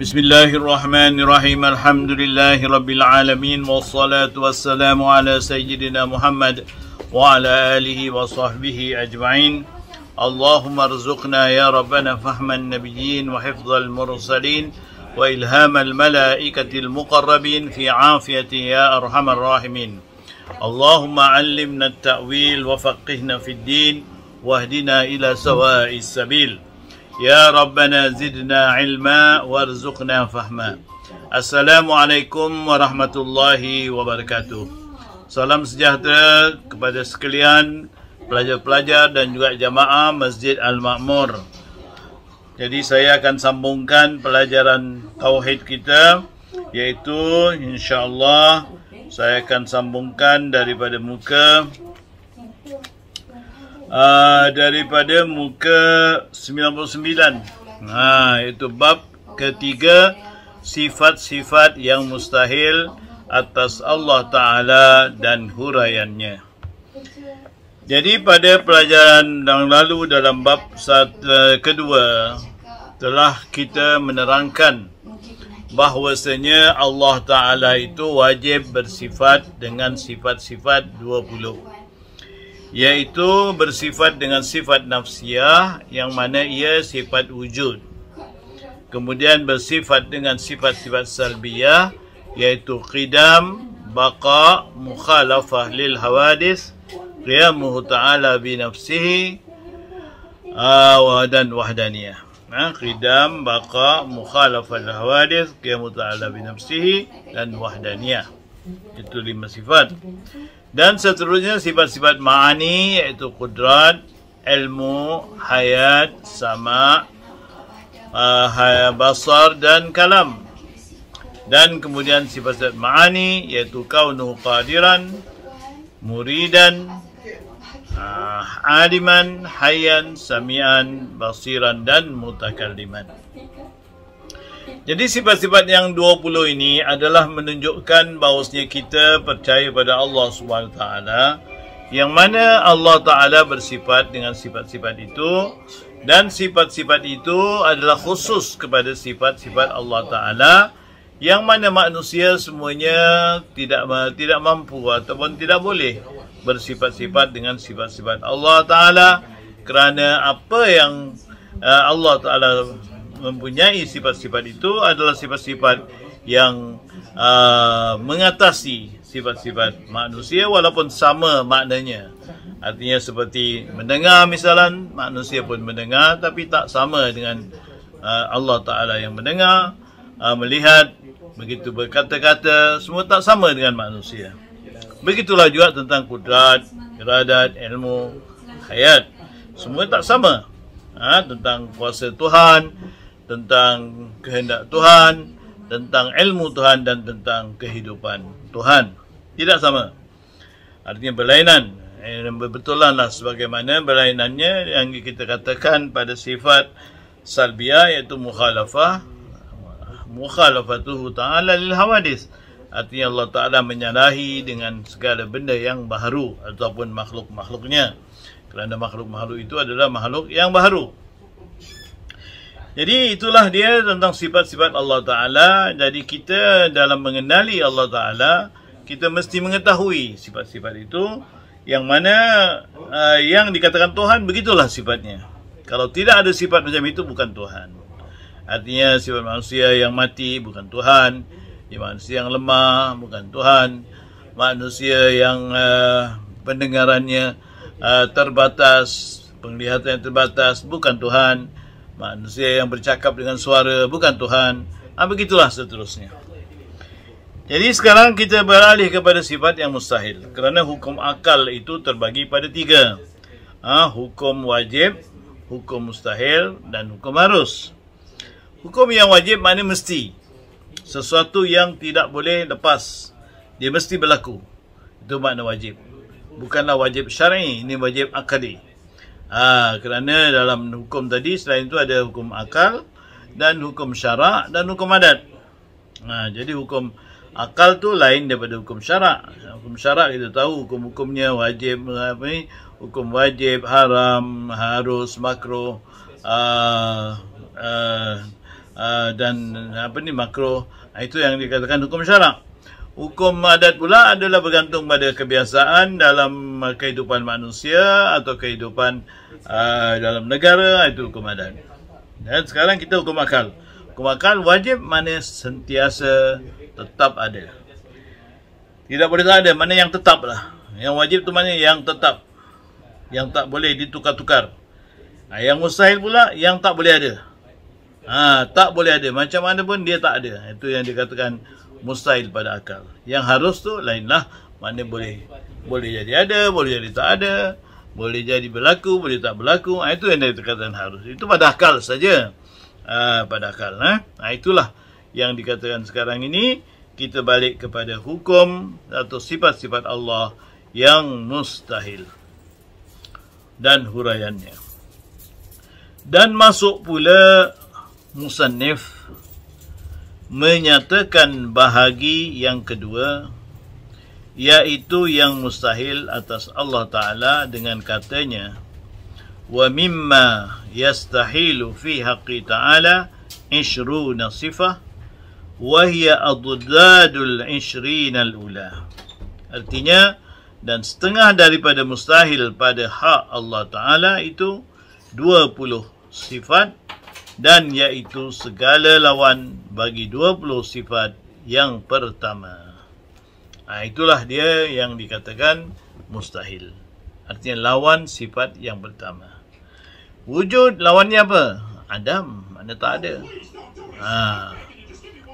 بسم الله الرحمن الرحيم الحمد لله رب العالمين والصلاة والسلام على سيدنا محمد وعلى آله وصحبه أجمعين اللهم ارزقنا يا ربنا فهم النبيين وحفظ المرسلين وإلهام الملائكة المقربين في عافية يا أرحم الراحمين اللهم علمنا التأويل وفقهنا في الدين واهدنا إلى سواء السبيل Ya Rabbana, zidna ilma, وارزقنا fahma. Assalamualaikum warahmatullahi wabarakatuh. Salam sejahtera kepada sekalian pelajar-pelajar dan juga jamaah Masjid al Makmur. Jadi saya akan sambungkan pelajaran tauhid kita iaitu insya-Allah saya akan sambungkan daripada muka Ah, daripada muka 99. Ha itu bab ketiga sifat-sifat yang mustahil atas Allah Taala dan huraiannya. Jadi pada pelajaran yang lalu dalam bab satu eh, kedua telah kita menerangkan bahwasanya Allah Taala itu wajib bersifat dengan sifat-sifat iaitu bersifat dengan sifat nafsiah yang mana ia sifat wujud kemudian bersifat dengan sifat-sifat salbiah iaitu qidam baqa mukhalafah lil hawadis qiyamuhu ta'ala bi nafsihi awadan wahdaniyah ha, qidam baqa mukhalafah lil hawadis qiyamuhu ta'ala bi nafsihi dan wahdaniyah itu lima sifat dan seterusnya sifat-sifat ma'ani iaitu kudrat, ilmu, hayat, sama, uh, basar dan kalam. Dan kemudian sifat-sifat ma'ani iaitu kaunuhu qadiran, muridan, uh, aliman, hayan, samian, basiran dan mutakalliman. Jadi sifat-sifat yang 20 ini adalah menunjukkan bahawasanya kita percaya pada Allah SWT yang mana Allah Ta'ala bersifat dengan sifat-sifat itu dan sifat-sifat itu adalah khusus kepada sifat-sifat Allah Ta'ala yang mana manusia semuanya tidak tidak mampu ataupun tidak boleh bersifat-sifat dengan sifat-sifat Allah Ta'ala kerana apa yang eh, Allah Ta'ala mempunyai sifat-sifat itu adalah sifat-sifat yang uh, mengatasi sifat-sifat manusia walaupun sama maknanya. Artinya seperti mendengar misalan manusia pun mendengar tapi tak sama dengan uh, Allah Taala yang mendengar, uh, melihat, begitu berkata-kata semua tak sama dengan manusia. Begitulah juga tentang kudrat, iradat, ilmu, hayat. Semua tak sama. Ha, tentang kuasa Tuhan, tentang kehendak Tuhan, tentang ilmu Tuhan dan tentang kehidupan Tuhan. Tidak sama. Artinya berlainan. Yang eh, lah sebagaimana berlainannya yang kita katakan pada sifat salbia iaitu mukhalafah. Mukhalafatuhu ta'ala lil hawadis. Artinya Allah Ta'ala menyalahi dengan segala benda yang baru ataupun makhluk-makhluknya. Kerana makhluk-makhluk itu adalah makhluk yang baru. Jadi itulah dia tentang sifat-sifat Allah Ta'ala. Jadi kita dalam mengenali Allah Ta'ala, kita mesti mengetahui sifat-sifat itu. Yang mana uh, yang dikatakan Tuhan, begitulah sifatnya. Kalau tidak ada sifat macam itu, bukan Tuhan. Artinya sifat manusia yang mati, bukan Tuhan. Ya, manusia yang lemah, bukan Tuhan. Manusia yang uh, pendengarannya uh, terbatas, penglihatan terbatas, bukan Tuhan manusia yang bercakap dengan suara bukan Tuhan. Ah, begitulah seterusnya. Jadi sekarang kita beralih kepada sifat yang mustahil. Kerana hukum akal itu terbagi pada tiga. Ah, hukum wajib, hukum mustahil dan hukum harus. Hukum yang wajib maknanya mesti. Sesuatu yang tidak boleh lepas. Dia mesti berlaku. Itu makna wajib. Bukanlah wajib syar'i, ini wajib akali. Ha, kerana dalam hukum tadi selain itu ada hukum akal dan hukum syarak dan hukum adat. Ha, jadi hukum akal tu lain daripada hukum syarak. Hukum syarak kita tahu hukum-hukumnya wajib apa ni, hukum wajib, haram, harus, makro uh, uh, ha, uh, ha, ha, dan apa ni makro. Itu yang dikatakan hukum syarak. Hukum adat pula adalah bergantung pada kebiasaan dalam kehidupan manusia atau kehidupan uh, dalam negara itu hukum adat. Dan sekarang kita hukum akal. Hukum akal wajib mana sentiasa tetap ada. Tidak boleh tak ada, mana yang tetap lah. Yang wajib tu mana yang tetap. Yang tak boleh ditukar-tukar. Ha, yang mustahil pula, yang tak boleh ada. Ha, tak boleh ada. Macam mana pun dia tak ada. Itu yang dikatakan mustahil pada akal. Yang harus tu lainlah. Mana boleh boleh jadi ada, boleh jadi tak ada, boleh jadi berlaku, boleh tak berlaku. Ha, itu yang dikatakan harus. Itu pada akal saja. Ha, pada akal. Ha? Ha, itulah yang dikatakan sekarang ini. Kita balik kepada hukum atau sifat-sifat Allah yang mustahil. Dan huraiannya. Dan masuk pula musannif menyatakan bahagi yang kedua iaitu yang mustahil atas Allah Taala dengan katanya wa mimma yastahilu fi haqqi ta'ala ishruna sifah wa hiya addadul ishrina ula artinya dan setengah daripada mustahil pada hak Allah Ta'ala itu 20 sifat dan iaitu segala lawan bagi 20 sifat yang pertama. Nah, ha, itulah dia yang dikatakan mustahil. Artinya lawan sifat yang pertama. Wujud lawannya apa? Adam. Mana tak ada. Ha.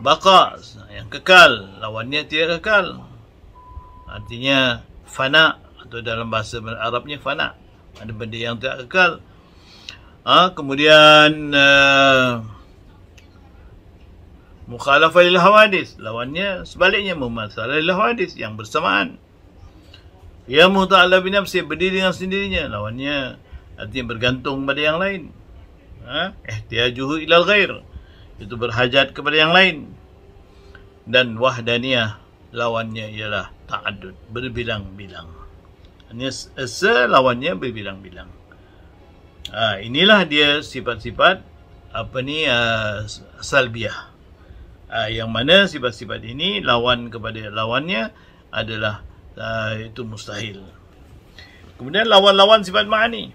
Baka. Yang kekal. Lawannya tidak kekal. Artinya fana. Atau dalam bahasa Arabnya fana. Ada benda yang tidak kekal. Ha. Kemudian... Uh, mukhalafah lil hawadis lawannya sebaliknya mumasalah lil hawadis yang bersamaan ya muta'alla bi nafsi berdiri dengan sendirinya lawannya artinya bergantung pada yang lain ha ihtiyajuhu ilal ghair itu berhajat kepada yang lain dan wahdaniyah lawannya ialah ta'addud berbilang-bilang hanya se lawannya berbilang-bilang ha, inilah dia sifat-sifat apa ni uh, salbiah uh, yang mana sifat-sifat ini lawan kepada lawannya adalah uh, itu mustahil. Kemudian lawan-lawan sifat ma'ani.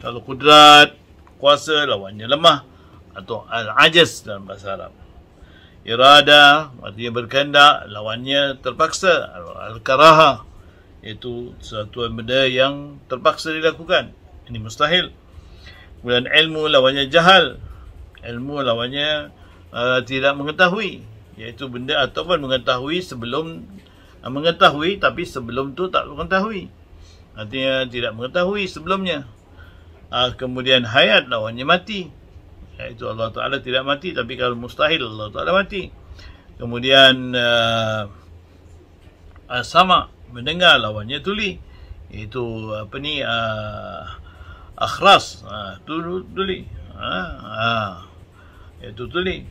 Kalau kudrat, kuasa, lawannya lemah atau al ajas dalam bahasa Arab. Irada, artinya berkendak, lawannya terpaksa. Al-karaha, iaitu sesuatu benda yang terpaksa dilakukan. Ini mustahil. Kemudian ilmu, lawannya jahal. Ilmu, lawannya uh, tidak mengetahui iaitu benda ataupun mengetahui sebelum uh, mengetahui tapi sebelum tu tak mengetahui artinya tidak mengetahui sebelumnya uh, kemudian hayat lawannya mati iaitu Allah Taala tidak mati tapi kalau mustahil Allah Taala mati kemudian uh, uh, sama mendengar lawannya tuli itu apa ni uh, akhras uh, tuli ha uh, uh, iaitu tuli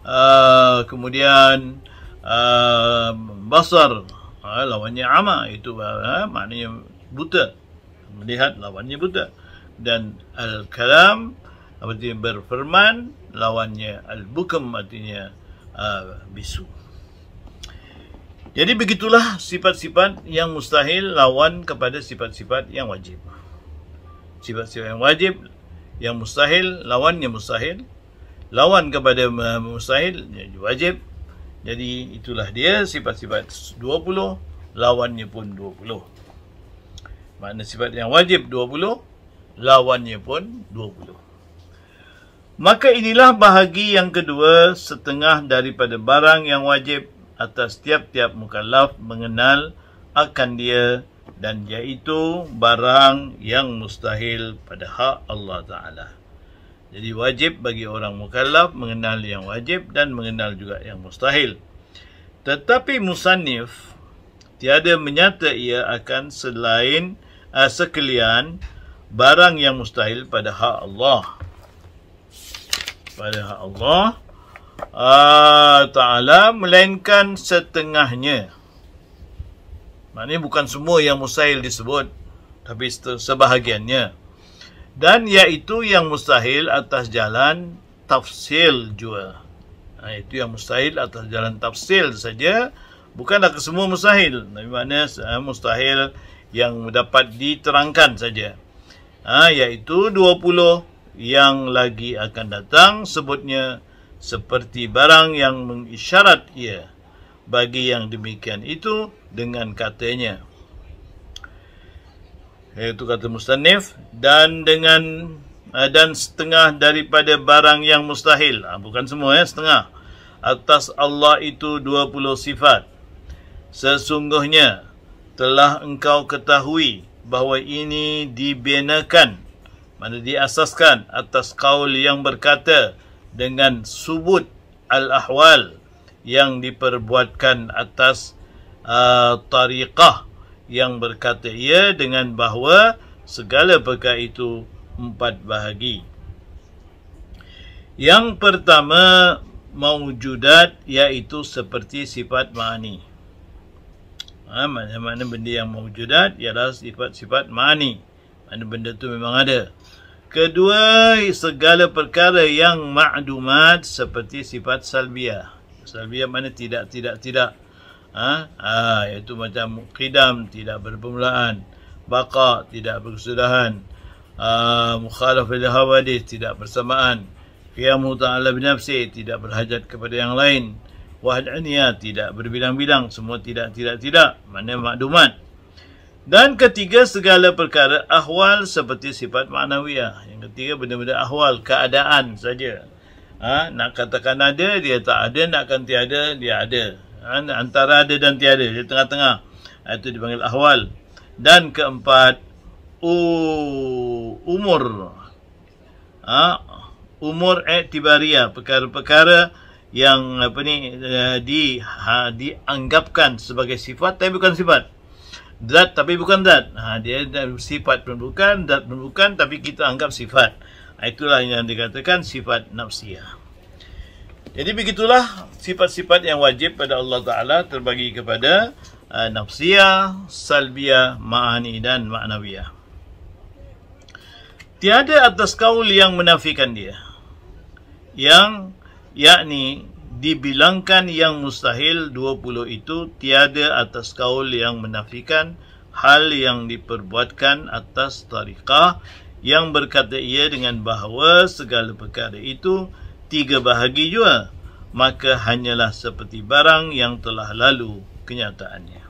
Ah, kemudian uh, basar uh, lawannya ama itu uh, maknanya buta melihat lawannya buta dan al kalam artinya berfirman lawannya al bukam artinya uh, bisu jadi begitulah sifat-sifat yang mustahil lawan kepada sifat-sifat yang wajib. Sifat-sifat yang wajib, yang mustahil lawannya mustahil, lawan kepada uh, mustahil wajib jadi itulah dia sifat-sifat 20 lawannya pun 20 makna sifat yang wajib 20 lawannya pun 20 maka inilah bahagi yang kedua setengah daripada barang yang wajib atas tiap-tiap mukallaf mengenal akan dia dan iaitu barang yang mustahil pada hak Allah Ta'ala. Jadi wajib bagi orang mukallaf mengenal yang wajib dan mengenal juga yang mustahil. Tetapi musannif tiada menyata ia akan selain uh, sekalian barang yang mustahil pada hak Allah. Pada hak Allah uh, Ta'ala melainkan setengahnya. Maknanya bukan semua yang mustahil disebut tapi sebahagiannya dan iaitu yang mustahil atas jalan tafsil jua. Ha, itu yang mustahil atas jalan tafsil saja. Bukanlah semua mustahil. Tapi mana ha, mustahil yang dapat diterangkan saja. Ha, iaitu 20 yang lagi akan datang sebutnya seperti barang yang mengisyarat ia bagi yang demikian itu dengan katanya itu kata mustanif dan dengan eh, dan setengah daripada barang yang mustahil ah, bukan semua ya setengah atas Allah itu 20 sifat sesungguhnya telah engkau ketahui bahawa ini dibinakan mana diasaskan atas kaul yang berkata dengan subut al-ahwal yang diperbuatkan atas uh, tariqah yang berkata ia dengan bahawa segala perkara itu empat bahagi. Yang pertama maujudat iaitu seperti sifat mani. Ha, mana mana benda yang maujudat ialah sifat-sifat mani. Mana benda tu memang ada. Kedua, segala perkara yang ma'dumat seperti sifat salbia. Salbia mana tidak, tidak, tidak. Ha? ha iaitu macam qidam tidak berpemulaan, baqa tidak berkesudahan, ha, mukhalaf li hawadith tidak bersamaan, qiyamu ta'ala bi nafsi tidak berhajat kepada yang lain, wahdaniyah tidak berbilang-bilang, semua tidak tidak tidak, mana makduman. Dan ketiga segala perkara ahwal seperti sifat manawiyah Yang ketiga benda-benda ahwal, keadaan saja. Ha? Nak katakan ada, dia tak ada. Nak kan tiada, dia ada antara ada dan tiada di tengah-tengah ah, itu dipanggil ahwal dan keempat u umur ha? umur etibaria perkara-perkara yang apa ni eh, di ha, dianggapkan sebagai sifat tapi bukan sifat zat tapi bukan zat ha, dia sifat pun bukan zat pun bukan tapi kita anggap sifat ah, itulah yang dikatakan sifat nafsiyah jadi begitulah sifat-sifat yang wajib pada Allah Ta'ala terbagi kepada uh, nafsiyah, salbiyah, ma'ani dan ma'nawiyah. Tiada atas kaul yang menafikan dia. Yang yakni dibilangkan yang mustahil 20 itu tiada atas kaul yang menafikan hal yang diperbuatkan atas tariqah yang berkata ia dengan bahawa segala perkara itu tiga bahagi jua maka hanyalah seperti barang yang telah lalu kenyataannya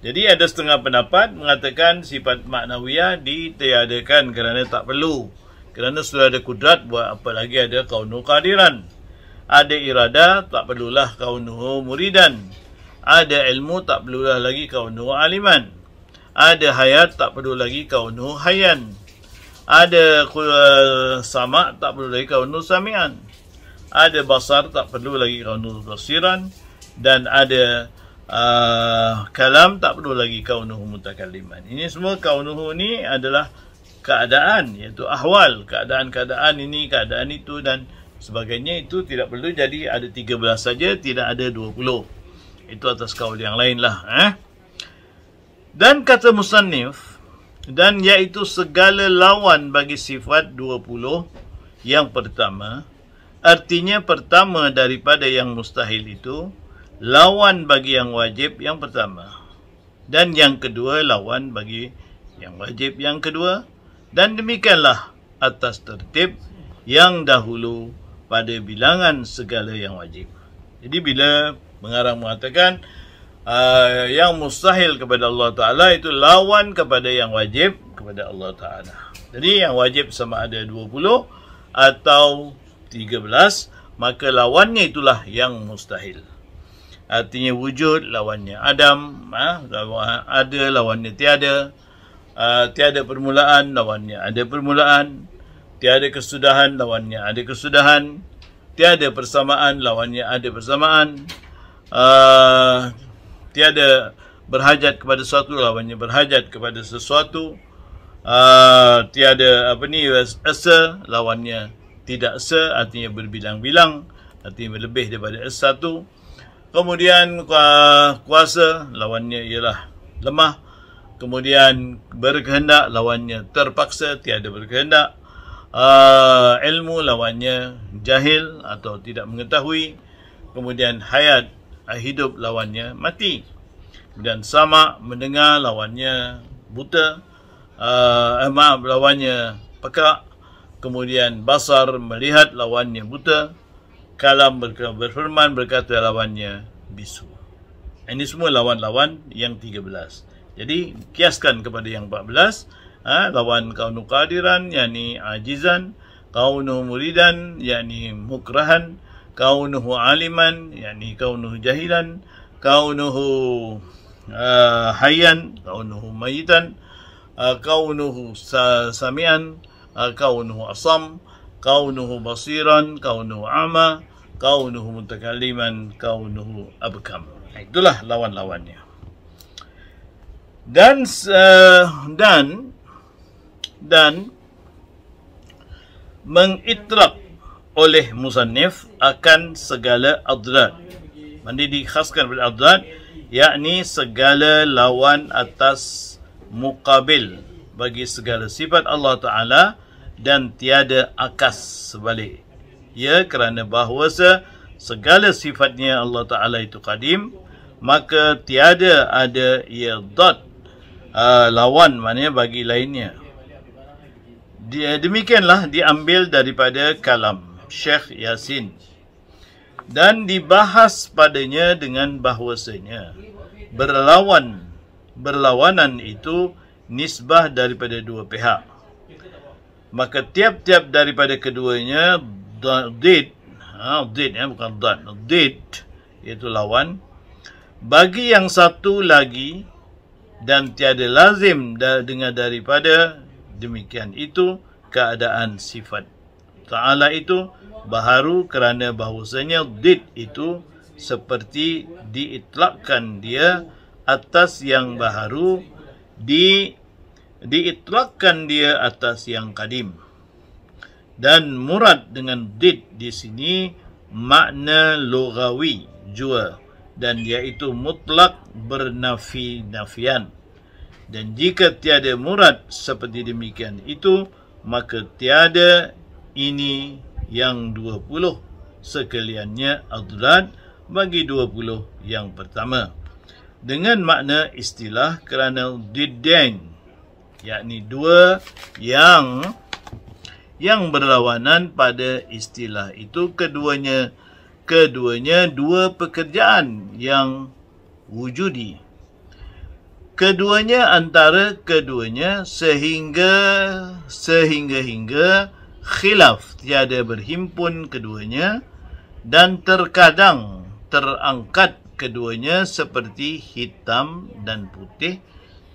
jadi ada setengah pendapat mengatakan sifat maknawiyah ditiadakan kerana tak perlu kerana sudah ada kudrat buat apa lagi ada kaunu kehadiran ada irada tak perlulah kaunu muridan ada ilmu tak perlulah lagi kaunu aliman ada hayat tak perlu lagi kaunu hayan ada uh, eh, sama tak perlu lagi kaunu samian ada basar tak perlu lagi kau nuhu basiran dan ada uh, kalam tak perlu lagi kau nuhu mutakalliman ini semua kau nuhu ni adalah keadaan iaitu ahwal keadaan-keadaan ini keadaan itu dan sebagainya itu tidak perlu jadi ada 13 saja tidak ada 20 itu atas kaul yang lainlah eh dan kata musannif dan iaitu segala lawan bagi sifat 20 yang pertama Artinya pertama daripada yang mustahil itu lawan bagi yang wajib yang pertama. Dan yang kedua lawan bagi yang wajib yang kedua dan demikianlah atas tertib yang dahulu pada bilangan segala yang wajib. Jadi bila mengarang mengatakan uh, yang mustahil kepada Allah Taala itu lawan kepada yang wajib kepada Allah Taala. Jadi yang wajib sama ada 20 atau 13 maka lawannya itulah yang mustahil artinya wujud lawannya adam ha, ada lawannya tiada ha, tiada permulaan lawannya ada permulaan tiada kesudahan lawannya ada kesudahan tiada persamaan lawannya ada persamaan ha, tiada berhajat kepada sesuatu lawannya berhajat kepada sesuatu Uh, tiada apa ni asa lawannya tidak se artinya berbilang-bilang artinya lebih daripada satu kemudian kuasa lawannya ialah lemah kemudian berkehendak lawannya terpaksa tiada berkehendak uh, ilmu lawannya jahil atau tidak mengetahui kemudian hayat ah, hidup lawannya mati dan sama mendengar lawannya buta uh, maaf lawannya pekak Kemudian Basar melihat lawannya buta. Kalam berfirman berkata lawannya bisu. Ini semua lawan-lawan yang 13. Jadi, kiaskan kepada yang 14. Ha, lawan kaunu kadiran, yakni ajizan. Kaunu muridan, yakni mukrahan. Kaunu aliman, yakni kaunu jahilan. Kaunu uh, hayyan, kaunu mayitan. Uh, kaunu sa samian. Ah, kaunuhu asam, kaunuhu basiran, kaunuhu ama, kaunuhu mutakaliman, kaunuhu abkam. Ah, itulah lawan-lawannya. Dan eh, dan dan mengitrak oleh musannif akan segala adrat. Mandi dikhaskan oleh adrat, yakni segala lawan atas mukabil bagi segala sifat Allah Ta'ala dan tiada akas sebalik. Ya kerana bahawa segala sifatnya Allah Ta'ala itu kadim, maka tiada ada ia dot uh, lawan maknanya bagi lainnya. Dia, eh, demikianlah diambil daripada kalam Sheikh Yasin dan dibahas padanya dengan bahawasanya berlawan berlawanan itu nisbah daripada dua pihak maka tiap-tiap daripada keduanya did ha did ya bukan dan did iaitu lawan bagi yang satu lagi dan tiada lazim dengan daripada demikian itu keadaan sifat taala itu baharu kerana bahawasanya did itu seperti diitlakkan dia atas yang baharu di diitlakkan dia atas yang kadim. Dan murad dengan did di sini makna logawi jua dan iaitu mutlak bernafi-nafian. Dan jika tiada murad seperti demikian itu, maka tiada ini yang dua puluh sekaliannya adlan bagi dua puluh yang pertama. Dengan makna istilah kerana didang yakni dua yang yang berlawanan pada istilah itu keduanya keduanya dua pekerjaan yang wujudi keduanya antara keduanya sehingga sehingga hingga khilaf tiada berhimpun keduanya dan terkadang terangkat keduanya seperti hitam dan putih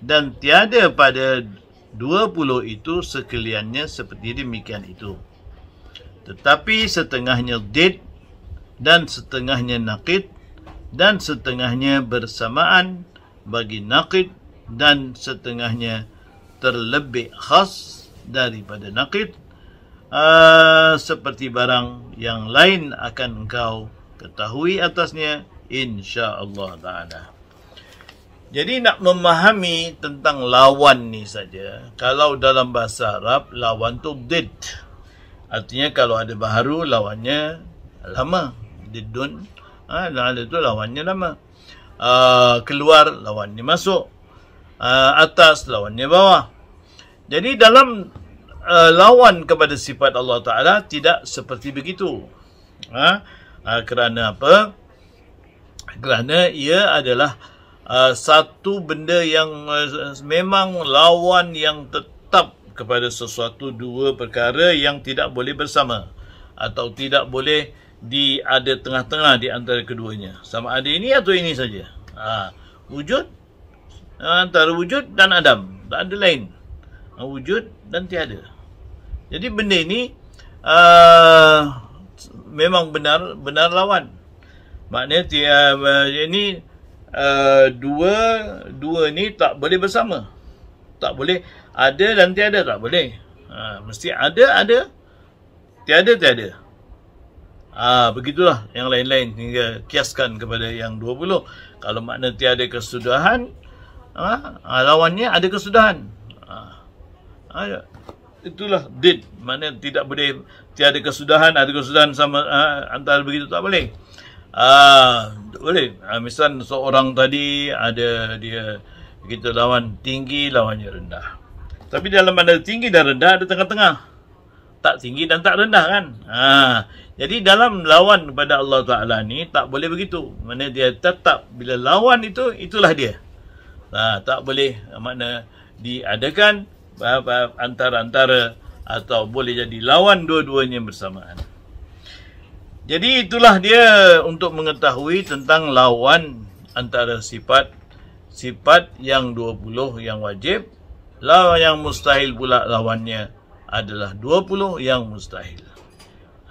dan tiada pada 20 itu sekaliannya seperti demikian itu. Tetapi setengahnya did dan setengahnya nakid dan setengahnya bersamaan bagi nakid dan setengahnya terlebih khas daripada nakid uh, ah, seperti barang yang lain akan engkau ketahui atasnya insya-Allah taala. Jadi nak memahami tentang lawan ni saja. Kalau dalam bahasa Arab lawan tu did. Artinya kalau ada baharu lawannya lama. Didun. Ah ha, itu lawannya lama. Uh, keluar lawannya masuk. Uh, atas lawannya bawah. Jadi dalam uh, lawan kepada sifat Allah Taala tidak seperti begitu. Ha? Uh, kerana apa? Kerana ia adalah Uh, satu benda yang uh, memang lawan yang tetap kepada sesuatu dua perkara yang tidak boleh bersama atau tidak boleh di ada tengah-tengah di antara keduanya sama ada ini atau ini saja ha, wujud ha, antara wujud dan adam tak ada lain ha, wujud dan tiada jadi benda ini uh, memang benar benar lawan maknanya ti, ha, uh, ini Eh, dua dua ni tak boleh bersama. Tak boleh ada dan tiada tak boleh. Ha, mesti ada ada tiada tiada. Ah ha, begitulah yang lain-lain hingga kiaskan kepada yang 20. Kalau makna tiada kesudahan ha, ha lawannya ada kesudahan. Ha, ada. Ha, ya. Itulah did mana tidak boleh tiada kesudahan ada kesudahan sama ha, antara begitu tak boleh. Ah, uh, boleh. Uh, misal seorang tadi ada dia kita lawan tinggi, lawannya rendah. Tapi dalam ada tinggi dan rendah ada tengah-tengah. Tak tinggi dan tak rendah kan? Ah, jadi dalam lawan kepada Allah Taala ni tak boleh begitu. Mana dia tetap bila lawan itu itulah dia. Ah, tak boleh makna diadakan antara-antara atau boleh jadi lawan dua-duanya bersamaan. Jadi itulah dia untuk mengetahui tentang lawan antara sifat sifat yang 20 yang wajib lawan yang mustahil pula lawannya adalah 20 yang mustahil.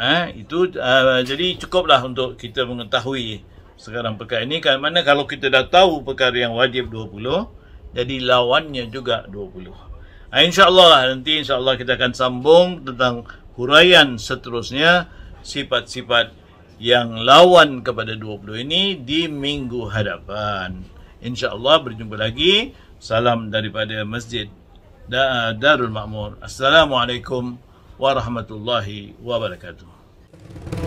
Ha, itu uh, jadi cukuplah untuk kita mengetahui sekarang perkara ini kerana mana kalau kita dah tahu perkara yang wajib 20 jadi lawannya juga 20. Ha, Insyaallah lah, nanti insya-Allah kita akan sambung tentang huraian seterusnya sifat-sifat yang lawan kepada 20 ini di minggu hadapan. InsyaAllah berjumpa lagi. Salam daripada Masjid Darul Makmur. Assalamualaikum warahmatullahi wabarakatuh.